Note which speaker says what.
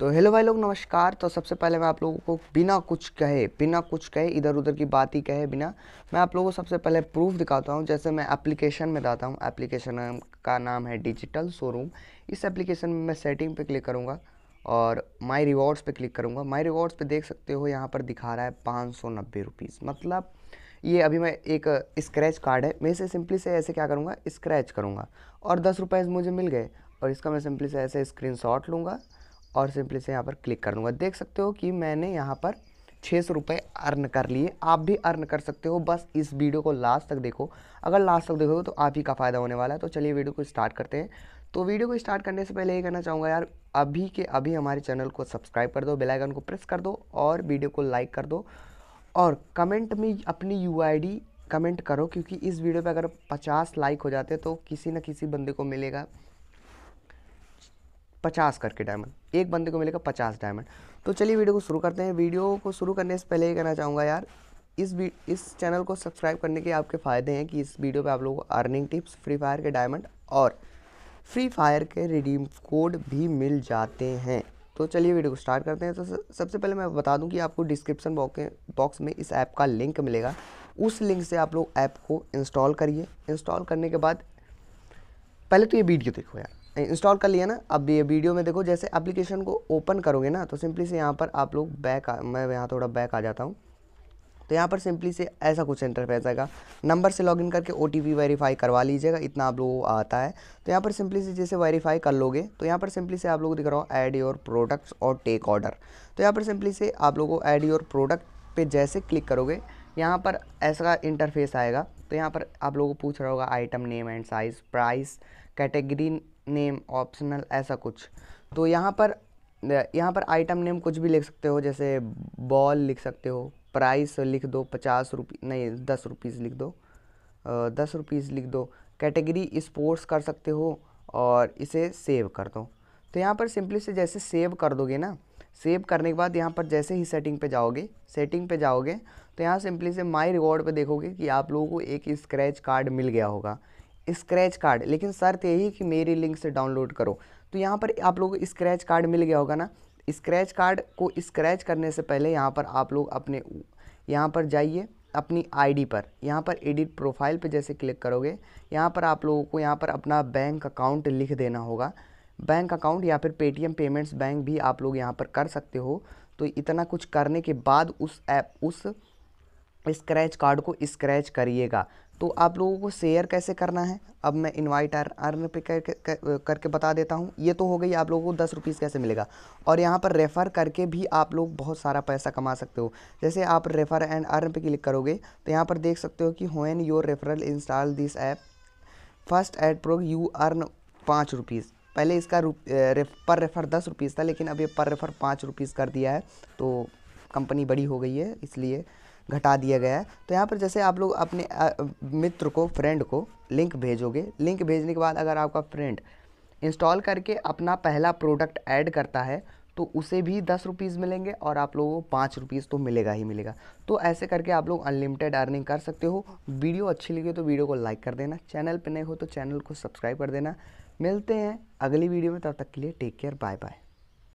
Speaker 1: तो हेलो भाई लोग नमस्कार तो सबसे पहले मैं आप लोगों को बिना कुछ कहे बिना कुछ कहे इधर उधर की बात ही कहे बिना मैं आप लोगों को सबसे पहले प्रूफ दिखाता हूँ जैसे मैं एप्लीकेशन में जाता हूँ एप्लीकेशन का नाम है डिजिटल शोरूम इस एप्लीकेशन में मैं सेटिंग पे क्लिक करूँगा और माई रिवॉर्ड्स पे क्लिक करूँगा माई रिवॉर्ड्स पे देख सकते हो यहाँ पर दिखा रहा है पाँच सौ नब्बे रुपीज़ मतलब ये अभी मैं एक स्क्रैच कार्ड है मैं इसे सिंपली से ऐसे क्या करूँगा स्क्रैच करूँगा और दस रुपये मुझे मिल गए और इसका मैं सिंपली से ऐसे स्क्रीन लूँगा और सिंपली से यहाँ पर क्लिक कर दूँगा देख सकते हो कि मैंने यहाँ पर छः सौ रुपये अर्न कर लिए आप भी अर्न कर सकते हो बस इस वीडियो को लास्ट तक देखो अगर लास्ट तक देखोगे तो आप ही का फ़ायदा होने वाला है तो चलिए वीडियो को स्टार्ट करते हैं तो वीडियो को स्टार्ट करने से पहले ये कहना चाहूँगा यार अभी के अभी हमारे चैनल को सब्सक्राइब कर दो बेल आइकन को प्रेस कर दो और वीडियो को लाइक कर दो और कमेंट में अपनी यू कमेंट करो क्योंकि इस वीडियो पर अगर पचास लाइक हो जाते तो किसी न किसी बंदे को मिलेगा पचास करके डायमंड एक बंदे को मिलेगा पचास डायमंड तो चलिए वीडियो को शुरू करते हैं वीडियो को शुरू करने से पहले ये कहना चाहूँगा यार इस इस चैनल को सब्सक्राइब करने के आपके फ़ायदे हैं कि इस वीडियो पे आप लोगों को अर्निंग टिप्स फ्री फायर के डायमंड और फ्री फायर के रिडीम कोड भी मिल जाते हैं तो चलिए वीडियो को स्टार्ट करते हैं तो सबसे पहले मैं बता दूं कि आपको डिस्क्रिप्शन बॉक्स में इस ऐप का लिंक मिलेगा उस लिंक से आप लोग ऐप को इंस्टॉल करिए इंस्टॉल करने के बाद पहले तो ये वीडियो देखो यार इंस्टॉल कर लिया ना अब ये वीडियो में देखो जैसे एप्लीकेशन को ओपन करोगे ना तो सिंपली से यहाँ पर आप लोग बैक आ, मैं यहाँ थोड़ा बैक आ जाता हूँ तो यहाँ पर सिंपली से ऐसा कुछ इंटरफेस आएगा नंबर से लॉगिन करके ओ टी वेरीफाई करवा लीजिएगा इतना आप लोगों को आता है तो यहाँ पर सिंपली से जैसे वेरीफाई कर लोगे तो यहाँ पर सिंपली से आप लोग दिख रहा हो ऐड योर प्रोडक्ट्स और टेक ऑर्डर तो यहाँ पर सिंपली से आप लोगों को ऐड योर प्रोडक्ट पे जैसे क्लिक करोगे यहाँ पर ऐसा इंटरफेस आएगा तो यहाँ पर आप लोगों को पूछ रहा होगा item name and size price category name optional ऐसा कुछ तो यहाँ पर यहाँ पर आइटम नेम कुछ भी लिख सकते हो जैसे बॉल लिख सकते हो प्राइस लिख दो पचास रुपी नहीं दस रुपीज़ लिख दो दस रुपीज़ लिख दो कैटेगरी स्पोर्ट्स कर सकते हो और इसे सेव कर दो तो यहाँ पर सिंपली से जैसे सेव कर दोगे ना सेव करने के बाद यहाँ पर जैसे ही सेटिंग पे जाओगे सेटिंग पे जाओगे तो यहाँ सिंपली से माई रिवॉर्ड पे देखोगे कि आप लोगों को एक स्क्रैच कार्ड मिल गया होगा स्क्रैच कार्ड लेकिन शर्त यही कि मेरी लिंक से डाउनलोड करो तो यहाँ पर आप लोग को स्क्रैच कार्ड मिल गया होगा ना स्क्रैच कार्ड को स्क्रैच करने से पहले यहाँ पर आप लोग अपने यहाँ पर जाइए अपनी आईडी पर यहाँ पर एडिट प्रोफाइल पे जैसे क्लिक करोगे यहाँ पर आप लोगों को यहाँ पर अपना बैंक अकाउंट लिख देना होगा बैंक अकाउंट या फिर पेटीएम पेमेंट्स बैंक भी आप लोग यहाँ पर कर सकते हो तो इतना कुछ करने के बाद उस ऐप उस स्क्रैच कार्ड को स्क्रैच करिएगा तो आप लोगों को शेयर कैसे करना है अब मैं इनवाइट अर्न पे कर, कर, करके बता देता हूँ ये तो हो गई आप लोगों को दस रुपीज़ कैसे मिलेगा और यहाँ पर रेफ़र करके भी आप लोग बहुत सारा पैसा कमा सकते हो जैसे आप रेफ़र एंड अर्न पे क्लिक करोगे तो यहाँ पर देख सकते हो कि on your referral install this app first add pro you earn पाँच रुपीज़ पहले इसका पर रेफ़र दस रुपीज़ था लेकिन अब ये पर रेफ़र पाँच रुपीज़ कर दिया है तो कंपनी बड़ी हो गई है इसलिए घटा दिया गया है तो यहाँ पर जैसे आप लोग अपने मित्र को फ्रेंड को लिंक भेजोगे लिंक भेजने के बाद अगर आपका फ्रेंड इंस्टॉल करके अपना पहला प्रोडक्ट ऐड करता है तो उसे भी दस रुपीज़ मिलेंगे और आप लोगों को पाँच रुपीज़ तो मिलेगा ही मिलेगा तो ऐसे करके आप लोग अनलिमिटेड अर्निंग कर सकते हो वीडियो अच्छी लगी तो वीडियो को लाइक कर देना चैनल पर नए हो तो चैनल को सब्सक्राइब कर देना मिलते हैं अगली वीडियो में तब तक के लिए टेक केयर बाय बाय